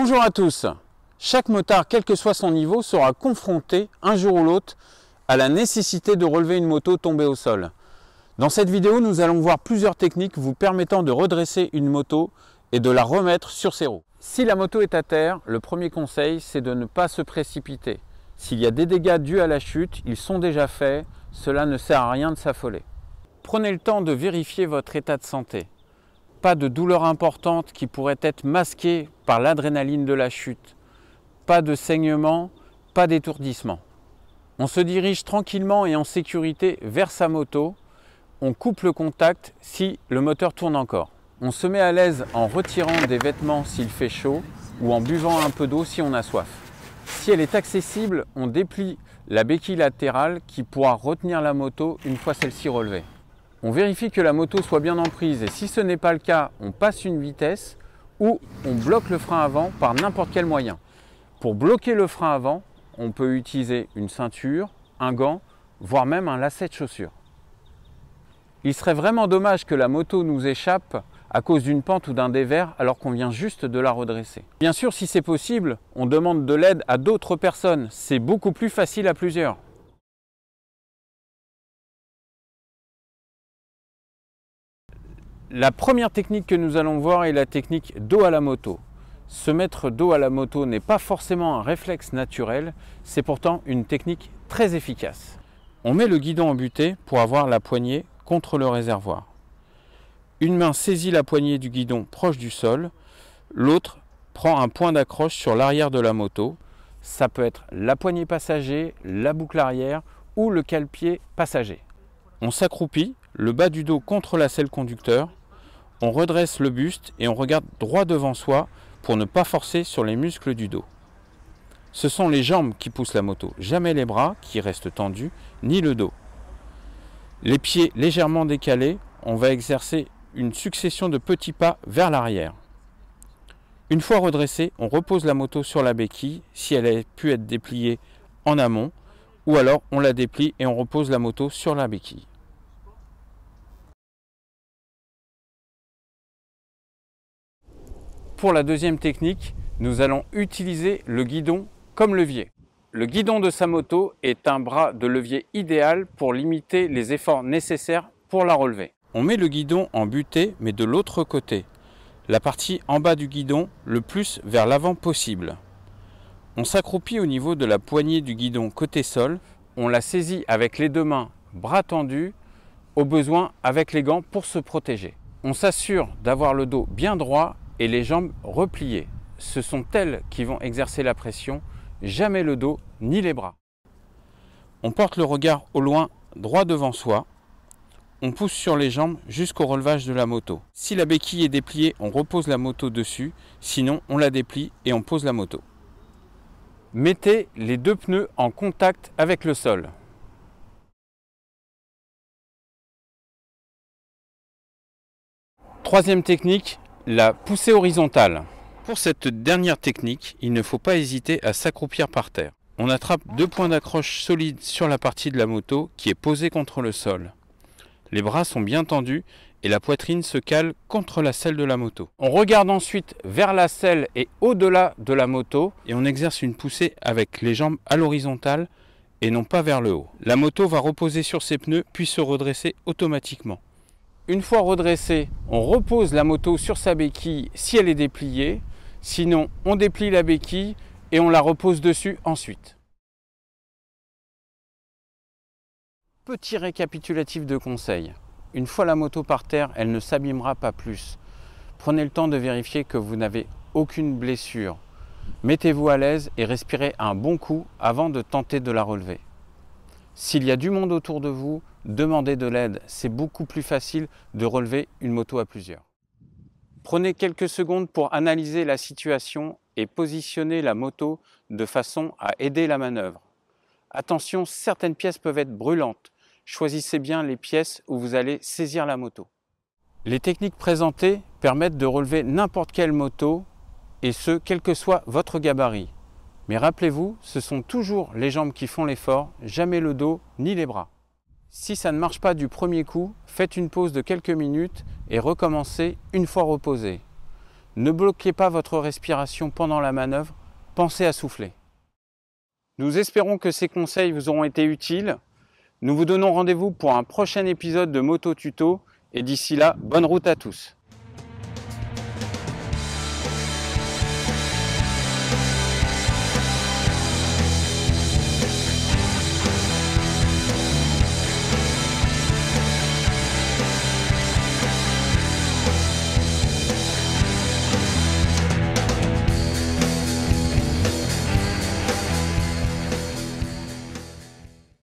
Bonjour à tous. Chaque motard, quel que soit son niveau, sera confronté un jour ou l'autre à la nécessité de relever une moto tombée au sol. Dans cette vidéo, nous allons voir plusieurs techniques vous permettant de redresser une moto et de la remettre sur ses roues. Si la moto est à terre, le premier conseil, c'est de ne pas se précipiter. S'il y a des dégâts dus à la chute, ils sont déjà faits, cela ne sert à rien de s'affoler. Prenez le temps de vérifier votre état de santé pas de douleur importante qui pourrait être masquée par l'adrénaline de la chute, pas de saignement, pas d'étourdissement. On se dirige tranquillement et en sécurité vers sa moto, on coupe le contact si le moteur tourne encore. On se met à l'aise en retirant des vêtements s'il fait chaud ou en buvant un peu d'eau si on a soif. Si elle est accessible, on déplie la béquille latérale qui pourra retenir la moto une fois celle-ci relevée on vérifie que la moto soit bien en prise et si ce n'est pas le cas, on passe une vitesse ou on bloque le frein avant par n'importe quel moyen. Pour bloquer le frein avant, on peut utiliser une ceinture, un gant, voire même un lacet de chaussure. Il serait vraiment dommage que la moto nous échappe à cause d'une pente ou d'un dévers alors qu'on vient juste de la redresser. Bien sûr, si c'est possible, on demande de l'aide à d'autres personnes. C'est beaucoup plus facile à plusieurs. La première technique que nous allons voir est la technique dos à la moto. Se mettre dos à la moto n'est pas forcément un réflexe naturel, c'est pourtant une technique très efficace. On met le guidon en butée pour avoir la poignée contre le réservoir. Une main saisit la poignée du guidon proche du sol, l'autre prend un point d'accroche sur l'arrière de la moto. Ça peut être la poignée passager, la boucle arrière ou le calepied passager. On s'accroupit, le bas du dos contre la selle conducteur, on redresse le buste et on regarde droit devant soi pour ne pas forcer sur les muscles du dos. Ce sont les jambes qui poussent la moto, jamais les bras qui restent tendus, ni le dos. Les pieds légèrement décalés, on va exercer une succession de petits pas vers l'arrière. Une fois redressé, on repose la moto sur la béquille si elle a pu être dépliée en amont, ou alors on la déplie et on repose la moto sur la béquille. Pour la deuxième technique, nous allons utiliser le guidon comme levier. Le guidon de sa moto est un bras de levier idéal pour limiter les efforts nécessaires pour la relever. On met le guidon en butée mais de l'autre côté, la partie en bas du guidon le plus vers l'avant possible. On s'accroupit au niveau de la poignée du guidon côté sol, on la saisit avec les deux mains, bras tendus, au besoin avec les gants pour se protéger. On s'assure d'avoir le dos bien droit et les jambes repliées. Ce sont elles qui vont exercer la pression, jamais le dos ni les bras. On porte le regard au loin, droit devant soi. On pousse sur les jambes jusqu'au relevage de la moto. Si la béquille est dépliée, on repose la moto dessus, sinon on la déplie et on pose la moto. Mettez les deux pneus en contact avec le sol. Troisième technique, la poussée horizontale. Pour cette dernière technique, il ne faut pas hésiter à s'accroupir par terre. On attrape deux points d'accroche solides sur la partie de la moto qui est posée contre le sol. Les bras sont bien tendus et la poitrine se cale contre la selle de la moto. On regarde ensuite vers la selle et au-delà de la moto et on exerce une poussée avec les jambes à l'horizontale et non pas vers le haut. La moto va reposer sur ses pneus puis se redresser automatiquement une fois redressée, on repose la moto sur sa béquille si elle est dépliée. Sinon, on déplie la béquille et on la repose dessus ensuite. Petit récapitulatif de conseil. Une fois la moto par terre, elle ne s'abîmera pas plus. Prenez le temps de vérifier que vous n'avez aucune blessure. Mettez-vous à l'aise et respirez un bon coup avant de tenter de la relever. S'il y a du monde autour de vous, demandez de l'aide. C'est beaucoup plus facile de relever une moto à plusieurs. Prenez quelques secondes pour analyser la situation et positionner la moto de façon à aider la manœuvre. Attention, certaines pièces peuvent être brûlantes. Choisissez bien les pièces où vous allez saisir la moto. Les techniques présentées permettent de relever n'importe quelle moto, et ce, quel que soit votre gabarit. Mais rappelez-vous, ce sont toujours les jambes qui font l'effort, jamais le dos ni les bras. Si ça ne marche pas du premier coup, faites une pause de quelques minutes et recommencez une fois reposé. Ne bloquez pas votre respiration pendant la manœuvre, pensez à souffler. Nous espérons que ces conseils vous auront été utiles. Nous vous donnons rendez-vous pour un prochain épisode de Moto Tuto et d'ici là, bonne route à tous.